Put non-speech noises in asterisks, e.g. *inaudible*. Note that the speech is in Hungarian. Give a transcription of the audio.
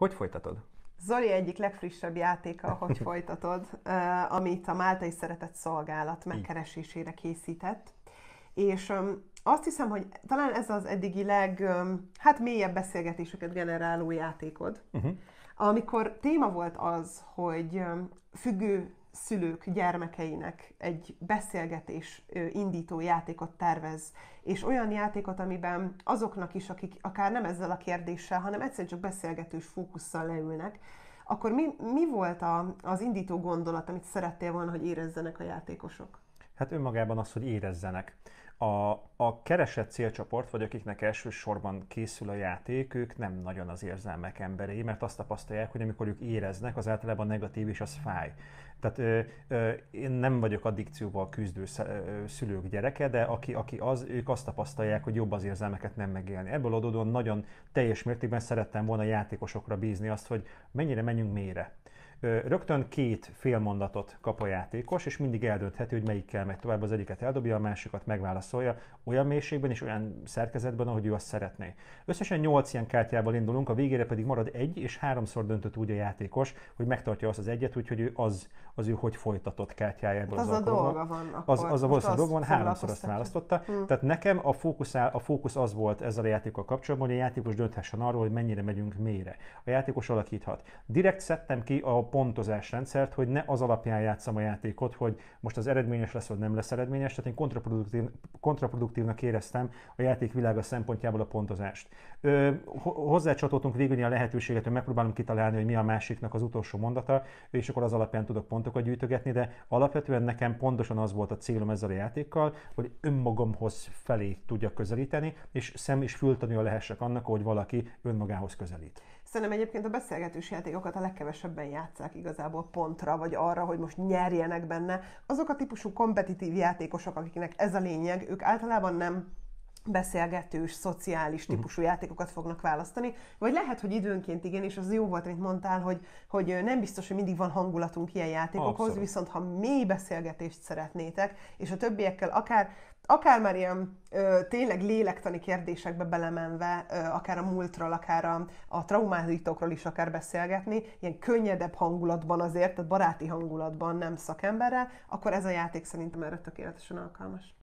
Hogy folytatod? Zoli egyik legfrissebb játéka, hogy *laughs* folytatod, eh, amit a Máltai Szeretett Szolgálat megkeresésére készített. És azt hiszem, hogy talán ez az eddigi leg, hát mélyebb beszélgetéseket generáló játékod. Uh-huh. Amikor téma volt az, hogy függő szülők gyermekeinek egy beszélgetés indító játékot tervez, és olyan játékot, amiben azoknak is, akik akár nem ezzel a kérdéssel, hanem egyszerűen csak beszélgetős fókusszal leülnek, akkor mi, mi volt a, az indító gondolat, amit szerettél volna, hogy érezzenek a játékosok? Hát önmagában az, hogy érezzenek a, a keresett célcsoport, vagy akiknek elsősorban készül a játék, ők nem nagyon az érzelmek emberei, mert azt tapasztalják, hogy amikor ők éreznek, az általában negatív és az fáj. Tehát ö, ö, én nem vagyok addikcióval küzdő szülők gyereke, de aki, aki az, ők azt tapasztalják, hogy jobb az érzelmeket nem megélni. Ebből adódóan nagyon teljes mértékben szerettem volna játékosokra bízni azt, hogy mennyire menjünk mélyre. Rögtön két félmondatot kap a játékos, és mindig eldöntheti, hogy melyikkel megy tovább, az egyiket eldobja, a másikat megválaszolja, olyan mélységben és olyan szerkezetben, ahogy ő azt szeretné. Összesen 8 ilyen kártyával indulunk, a végére pedig marad egy, és háromszor döntött úgy a játékos, hogy megtartja azt az egyet, úgyhogy ő az, az ő hogy folytatott kártyájából hát az, az a dolga van. Az, az a volt a dolga van, háromszor azt választotta. Hmm. Tehát nekem a fókusz, a fókusz az volt ezzel a játékkal kapcsolatban, hogy a játékos dönthessen arról, hogy mennyire megyünk mélyre. A játékos alakíthat. Direkt szedtem ki a pontozás rendszert, hogy ne az alapján játszam a játékot, hogy most az eredményes lesz, vagy nem lesz eredményes, tehát én kontraproduktív, kontraproduktívnak éreztem a játék világa szempontjából a pontozást. Ö, hozzácsatoltunk végül a lehetőséget, hogy megpróbálunk kitalálni, hogy mi a másiknak az utolsó mondata, és akkor az alapján tudok pontokat gyűjtögetni, de alapvetően nekem pontosan az volt a célom ezzel a játékkal, hogy önmagamhoz felé tudjak közelíteni, és szem fültani a lehessek annak, hogy valaki önmagához közelít. Szerintem egyébként a beszélgetős játékokat a legkevesebben játszák igazából pontra, vagy arra, hogy most nyerjenek benne. Azok a típusú kompetitív játékosok, akiknek ez a lényeg, ők általában nem beszélgetős, szociális mhm. típusú uh-huh. játékokat fognak választani, vagy lehet, hogy időnként igen, és az jó volt, amit mondtál, hogy, hogy nem biztos, hogy mindig van hangulatunk ilyen játékokhoz, Abszolút. viszont ha mély beszélgetést szeretnétek, és a többiekkel akár akár már ilyen ö, tényleg lélektani kérdésekbe belemenve, ö, akár a múltról, akár a, a traumázítókról is akár beszélgetni, ilyen könnyedebb hangulatban azért, tehát baráti hangulatban, nem szakemberrel, akkor ez a játék szerintem erre tökéletesen alkalmas.